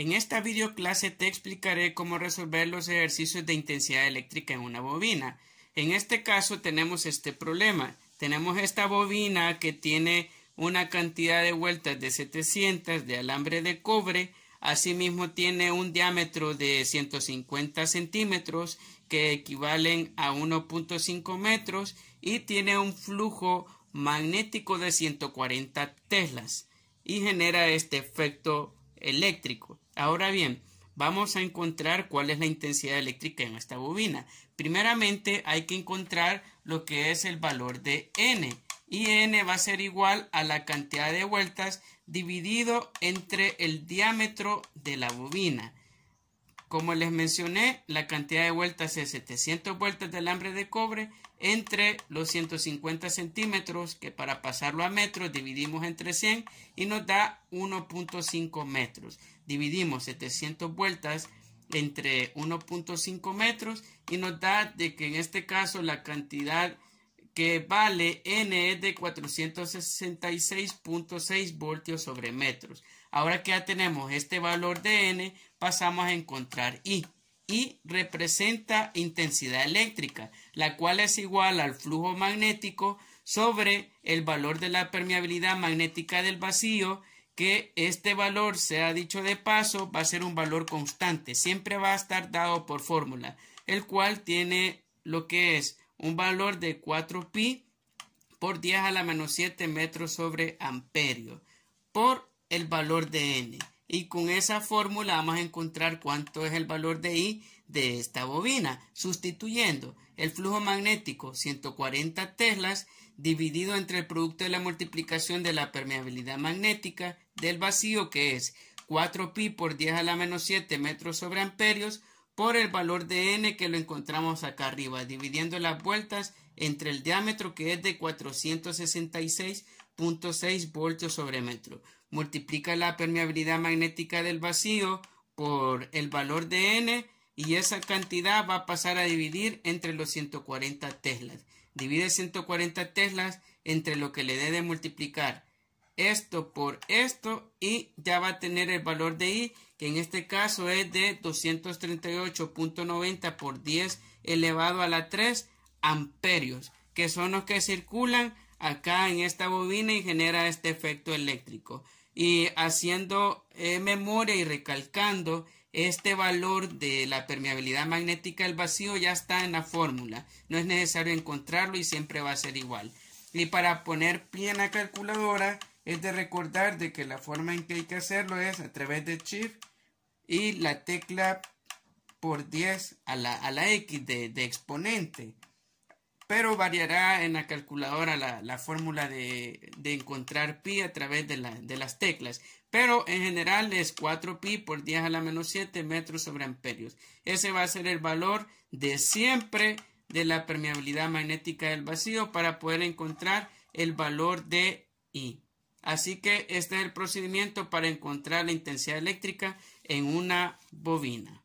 En esta videoclase te explicaré cómo resolver los ejercicios de intensidad eléctrica en una bobina. En este caso tenemos este problema. Tenemos esta bobina que tiene una cantidad de vueltas de 700 de alambre de cobre. Asimismo tiene un diámetro de 150 centímetros que equivalen a 1.5 metros y tiene un flujo magnético de 140 teslas y genera este efecto eléctrico. Ahora bien, vamos a encontrar cuál es la intensidad eléctrica en esta bobina. Primeramente hay que encontrar lo que es el valor de N y N va a ser igual a la cantidad de vueltas dividido entre el diámetro de la bobina. Como les mencioné, la cantidad de vueltas es 700 vueltas de alambre de cobre entre los 150 centímetros, que para pasarlo a metros dividimos entre 100 y nos da 1.5 metros. Dividimos 700 vueltas entre 1.5 metros y nos da de que en este caso la cantidad que vale N es de 466.6 voltios sobre metros. Ahora que ya tenemos este valor de N, pasamos a encontrar I. I representa intensidad eléctrica, la cual es igual al flujo magnético sobre el valor de la permeabilidad magnética del vacío, que este valor, sea dicho de paso, va a ser un valor constante, siempre va a estar dado por fórmula, el cual tiene lo que es un valor de 4pi por 10 a la menos 7 metros sobre amperio por el valor de n. Y con esa fórmula vamos a encontrar cuánto es el valor de I de esta bobina, sustituyendo el flujo magnético 140 teslas dividido entre el producto de la multiplicación de la permeabilidad magnética del vacío que es 4pi por 10 a la menos 7 metros sobre amperios por el valor de n que lo encontramos acá arriba, dividiendo las vueltas entre el diámetro que es de 466.6 voltios sobre metro. Multiplica la permeabilidad magnética del vacío por el valor de n y esa cantidad va a pasar a dividir entre los 140 teslas. Divide 140 teslas entre lo que le dé de multiplicar esto por esto y ya va a tener el valor de i que en este caso es de 238.90 por 10 elevado a la 3 amperios que son los que circulan acá en esta bobina y genera este efecto eléctrico y haciendo eh, memoria y recalcando este valor de la permeabilidad magnética del vacío ya está en la fórmula no es necesario encontrarlo y siempre va a ser igual y para poner plena calculadora es de recordar de que la forma en que hay que hacerlo es a través de Shift y la tecla por 10 a la, a X de, exponente. Pero variará en la calculadora la, fórmula de, encontrar pi a través de, de, las teclas. Pero en general es 4 pi por 10 a la menos 7 metros sobre amperios. Ese va a ser el valor de siempre de la permeabilidad magnética del vacío para poder encontrar el valor de I. Así que este es el procedimiento para encontrar la intensidad eléctrica en una bobina.